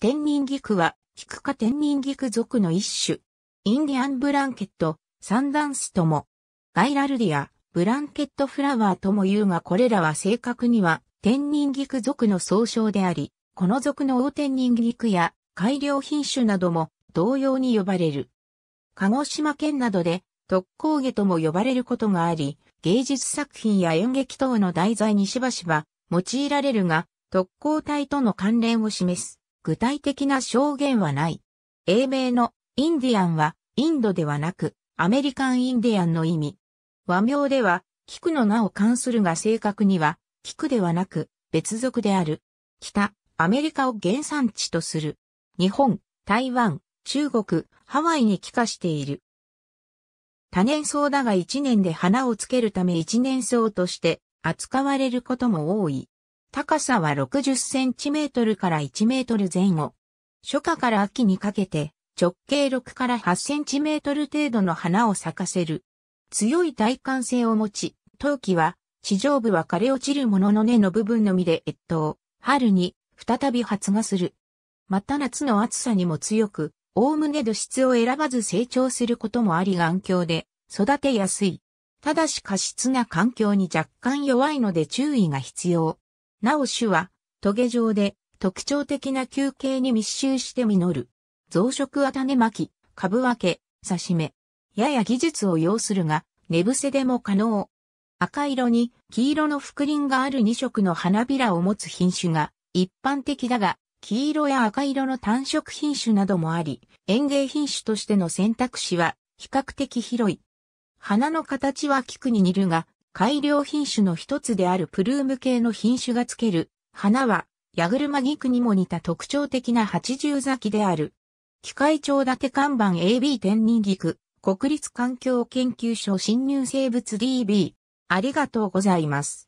天人菊は、菊科天人菊属の一種。インディアンブランケット、サンダンスとも、ガイラルディア、ブランケットフラワーとも言うがこれらは正確には、天人菊属の総称であり、この属の大天人菊や改良品種なども同様に呼ばれる。鹿児島県などで特攻下とも呼ばれることがあり、芸術作品や演劇等の題材にしばしば用いられるが、特攻隊との関連を示す具体的な証言はない。英名のインディアンはインドではなくアメリカンインディアンの意味。和名では菊の名を関するが正確には菊ではなく別族である。北、アメリカを原産地とする。日本、台湾、中国、ハワイに帰化している。多年草だが一年で花をつけるため一年草として扱われることも多い。高さは60センチメートルから1メートル前後。初夏から秋にかけて直径6から8センチメートル程度の花を咲かせる。強い耐寒性を持ち、陶器は地上部は枯れ落ちるものの根の部分のみで越冬、春に再び発芽する。また夏の暑さにも強く、おおむね土質を選ばず成長することもあり頑強で育てやすい。ただし過湿な環境に若干弱いので注意が必要。なお種は、トゲ状で、特徴的な球形に密集して実る。増殖は種まき、株分け、刺し目。やや技術を要するが、寝伏せでも可能。赤色に黄色の覆輪がある2色の花びらを持つ品種が一般的だが、黄色や赤色の単色品種などもあり、園芸品種としての選択肢は比較的広い。花の形は菊に似るが、改良品種の一つであるプルーム系の品種がつける花は、ヤグルマギクにも似た特徴的な八重咲きである。機械長立て看板 AB 天人菊、国立環境研究所新入生物 DB。ありがとうございます。